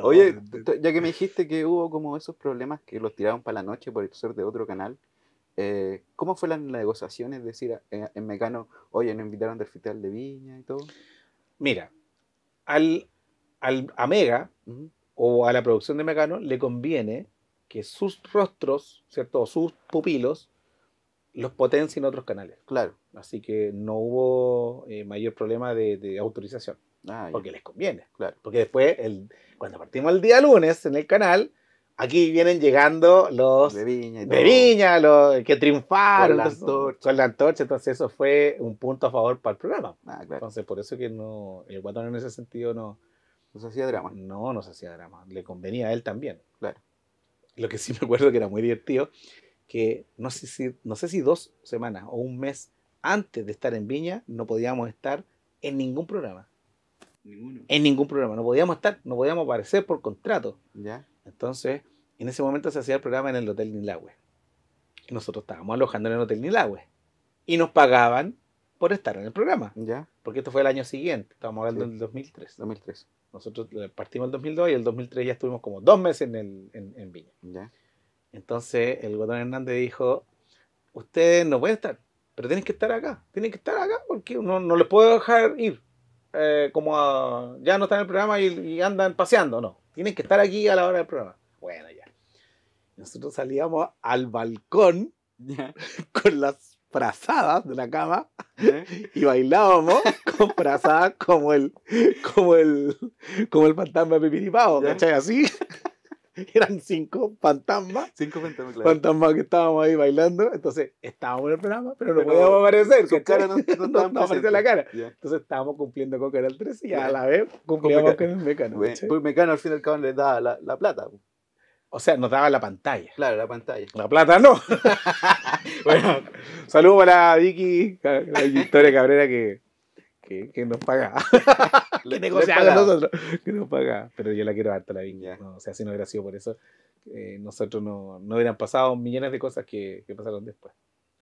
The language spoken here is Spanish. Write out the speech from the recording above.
Oye, ya que me dijiste que hubo como esos problemas que los tiraron para la noche por el ser de otro canal, eh, ¿cómo fue las negociaciones? Es decir, eh, en, Mecano, oye, nos invitaron del Festival de Viña y todo. Mira, al, al a Mega o a la producción de Mecano le conviene que sus rostros, ¿cierto? O sus pupilos los potencien otros canales. Claro. Así que no hubo eh, mayor problema de autorización. Ah, porque les conviene. Porque después, cuando partimos el día lunes en el canal, aquí vienen llegando los de Viña, los que triunfaron con la, antorcha. Entonces, eso fue un punto a favor para el programa. Ah, entonces, por eso que no, el Guatón en ese sentido no. No se hacía drama. No, no se hacía drama. Le convenía a él también. Claro. Lo que sí me acuerdo que era muy divertido, que no sé si, no sé si dos semanas o un mes antes de estar en Viña, no podíamos estar en ningún programa. En ningún programa. No podíamos estar, no podíamos aparecer por contrato. Entonces, en ese momento se hacía el programa en el Hotel Nilagüe. nosotros estábamos alojando en el Hotel Nilagüe. Y nos pagaban por estar en el programa. Porque esto fue el año siguiente. Estábamos hablando del 2003. 2003. Nosotros eh, partimos el 2002 y el 2003 ya estuvimos como dos meses en, el, Viña. Entonces, el Guatón Hernández dijo, ustedes no pueden estar, pero tienen que estar acá. Tienen que estar acá porque uno no les puedo dejar ir. Eh, como ya no están en el programa y, andan paseando, no. Tienen que estar aquí a la hora del programa. Bueno, ya. Nosotros salíamos al balcón con las frazadas de la cama y bailábamos con frazadas como el como el como el fantasma Pipiripao, ¿cachai? Así eran cinco fantasmas. Cinco fantasmas, que estábamos ahí bailando. Entonces, estábamos en el programa, pero no podíamos aparecer. Su cara no, no, no, la cara. Entonces, estábamos cumpliendo con Canal 13 y a la vez cumplíamos con, Mecano. Pues Mecano al fin y al cabo les daba la, la plata. O sea, nos daba la pantalla. Claro, la pantalla. La plata no. bueno, saludos para Vicky, la Victoria Cabrera que que, nos paga. que negociamos, Que nos paga. Pero yo la quiero harta la viña. o sea, si no hubiera sido por eso, eh, nosotros no, no hubieran pasado millones de cosas que pasaron después.